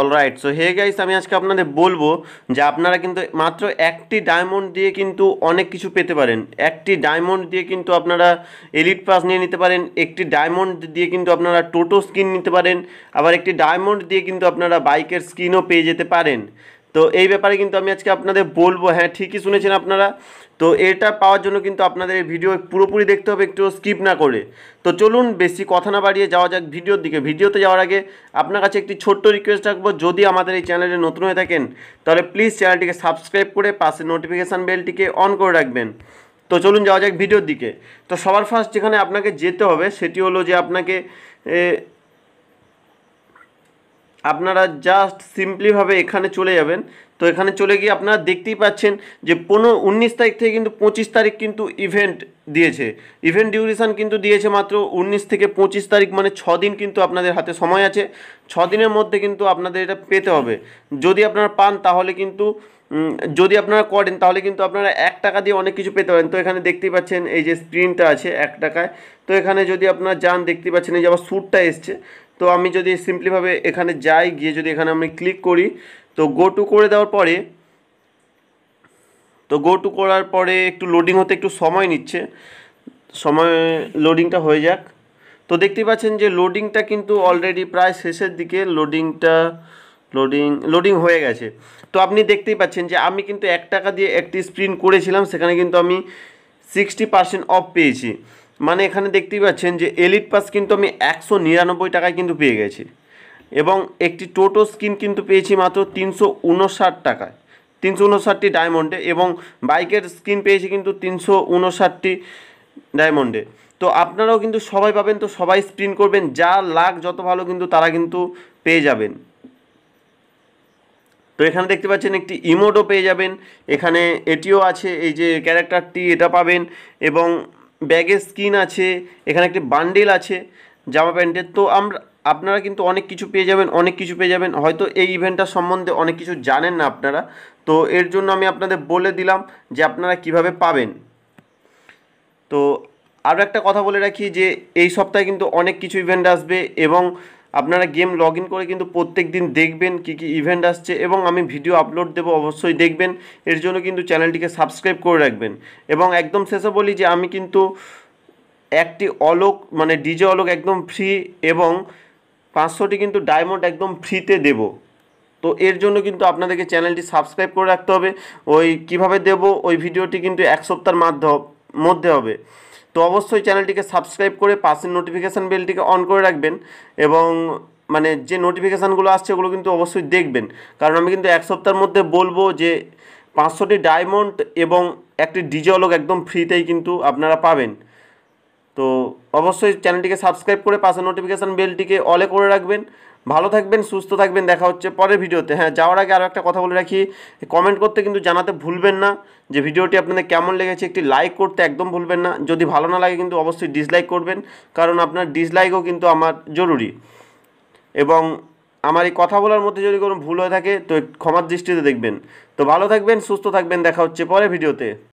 alright so hey guys আমি আজকে আপনাদের বলবো যে আপনারা কিন্তু মাত্র একটি ডায়মন্ড দিয়ে কিন্তু অনেক কিছু পেতে পারেন একটি ডায়মন্ড দিয়ে কিন্তু আপনারা এলিট পাস নিয়ে নিতে পারেন একটি ডায়মন্ড দিয়ে কিন্তু আপনারা টোটো স্কিন নিতে পারেন আবার একটি ডায়মন্ড দিয়ে কিন্তু আপনারা বাইকের স্কিনও পেয়ে যেতে পারেন তো এই ব্যাপারে কিন্তু আমি আজকে আপনাদের বলবো হ্যাঁ ঠিকই শুনেছেন আপনারা তো এটা পাওয়ার জন্য কিন্তু আপনাদের এই ভিডিও পুরোপুরি দেখতে হবে একটু স্কিপ না করে তো চলুন বেশি কথা না বাড়িয়ে যাওয়া যাক ভিডিওর দিকে ভিডিওতে যাওয়ার আগে আপনার কাছে একটি ছোট্ট রিকোয়েস্ট রাখবো যদি আমাদের এই চ্যানেলে নতুন হয়ে থাকেন তাহলে প্লিজ চ্যানেলটিকে সাবস্ক্রাইব করে পাশে নোটিফিকেশান বেলটিকে অন করে রাখবেন তো চলুন যাওয়া যাক ভিডিওর দিকে তো সবার ফার্স্ট যেখানে আপনাকে যেতে হবে সেটি হলো যে আপনাকে আপনারা জাস্ট সিম্পলিভাবে এখানে চলে যাবেন তো এখানে চলে গিয়ে আপনারা দেখতেই পাচ্ছেন যে পনেরো উনিশ তারিখ থেকে কিন্তু পঁচিশ তারিখ কিন্তু ইভেন্ট দিয়েছে ইভেন্ট ডিউরেশান কিন্তু দিয়েছে মাত্র উনিশ থেকে পঁচিশ তারিখ মানে ছ দিন কিন্তু আপনাদের হাতে সময় আছে ছ দিনের মধ্যে কিন্তু আপনাদের এটা পেতে হবে যদি আপনারা পান তাহলে কিন্তু যদি আপনারা করেন তাহলে কিন্তু আপনারা এক টাকা দিয়ে অনেক কিছু পেতে পারেন তো এখানে দেখতেই পাচ্ছেন এই যে স্ক্রিনটা আছে এক টাকায় তো এখানে যদি আপনারা যান দেখতে পাচ্ছেন এই যে আবার স্যুটটা এসছে তো আমি যদি সিম্পলিভাবে এখানে যাই গিয়ে যদি এখানে আমি ক্লিক করি তো গো টু করে দেওয়ার পরে তো গো টু করার পরে একটু লোডিং হতে একটু সময় নিচ্ছে সময় লোডিংটা হয়ে যাক তো দেখতেই পাচ্ছেন যে লোডিংটা কিন্তু অলরেডি প্রায় শেষের দিকে লোডিংটা লোডিং লোডিং হয়ে গেছে তো আপনি দেখতেই পাচ্ছেন যে আমি কিন্তু এক টাকা দিয়ে একটি স্প্রিন্ট করেছিলাম সেখানে কিন্তু আমি সিক্সটি পার্সেন্ট অফ পেয়েছি মানে এখানে দেখতেই পাচ্ছেন যে এলিট পাস কিন্তু আমি একশো নিরানব্বই টাকায় কিন্তু পেয়ে গেছি এবং একটি টোটো স্কিন কিন্তু পেয়েছি মাত্র তিনশো উনষাট টাকায় তিনশো উনষাটটি ডায়মন্ডে এবং বাইকের স্কিন পেয়েছি কিন্তু তিনশো উনষাটটি ডায়মন্ডে তো আপনারাও কিন্তু সবাই পাবেন তো সবাই স্প্রিন করবেন যা লাখ যত ভালো কিন্তু তারা কিন্তু পেয়ে যাবেন তো এখানে দেখতে পাচ্ছেন একটি ইমোডও পেয়ে যাবেন এখানে এটিও আছে এই যে ক্যারেক্টারটি এটা পাবেন এবং ব্যাগের স্কিন আছে এখানে একটি বান্ডেল আছে জামা প্যান্টের তো আমরা আপনারা কিন্তু অনেক কিছু পেয়ে যাবেন অনেক কিছু পেয়ে যাবেন হয়তো এই ইভেন্টটার সম্বন্ধে অনেক কিছু জানেন না আপনারা তো এর জন্য আমি আপনাদের বলে দিলাম যে আপনারা কিভাবে পাবেন তো আরও একটা কথা বলে রাখি যে এই সপ্তাহে কিন্তু অনেক কিছু ইভেন্ট আসবে এবং আপনারা গেম লগ করে কিন্তু প্রত্যেক দিন দেখবেন কী কী ইভেন্ট আসছে এবং আমি ভিডিও আপলোড দেবো অবশ্যই দেখবেন এর জন্য কিন্তু চ্যানেলটিকে সাবস্ক্রাইব করে রাখবেন এবং একদম শেষে বলি যে আমি কিন্তু একটি অলোক মানে ডিজে অলোক একদম ফ্রি এবং পাঁচশোটি কিন্তু ডায়মন্ড একদম ফ্রিতে দেব তো এর জন্য কিন্তু আপনাদেরকে চ্যানেলটি সাবস্ক্রাইব করে রাখতে হবে ওই কিভাবে দেব ওই ভিডিওটি কিন্তু এক সপ্তাহের মাধ্যম মধ্যে হবে তো অবশ্যই চ্যানেলটিকে সাবস্ক্রাইব করে পাশের নোটিফিকেশান বেলটিকে অন করে রাখবেন এবং মানে যে নোটিফিকেশানগুলো আসছে ওগুলো কিন্তু অবশ্যই দেখবেন কারণ আমি কিন্তু এক সপ্তাহের মধ্যে বলবো যে পাঁচশোটি ডায়মন্ড এবং একটি ডিজলক একদম ফ্রিতেই কিন্তু আপনারা পাবেন তো অবশ্যই চ্যানেলটিকে সাবস্ক্রাইব করে পাশে নোটিফিকেশান বেলটিকে অলে করে রাখবেন ভালো থাকবেন সুস্থ থাকবেন দেখা হচ্ছে পরের ভিডিওতে হ্যাঁ যাওয়ার আগে আরও একটা কথা বলে রাখি কমেন্ট করতে কিন্তু জানাতে ভুলবেন না যে ভিডিওটি আপনাদের কেমন লেগেছে একটি লাইক করতে একদম ভুলবেন না যদি ভালো না লাগে কিন্তু অবশ্যই ডিসলাইক করবেন কারণ আপনার ডিসলাইকও কিন্তু আমার জরুরি এবং আমার এই কথা বলার মধ্যে যদি কোনো ভুল হয়ে থাকে তো ক্ষমার দৃষ্টিতে দেখবেন তো ভালো থাকবেন সুস্থ থাকবেন দেখা হচ্ছে পরে ভিডিওতে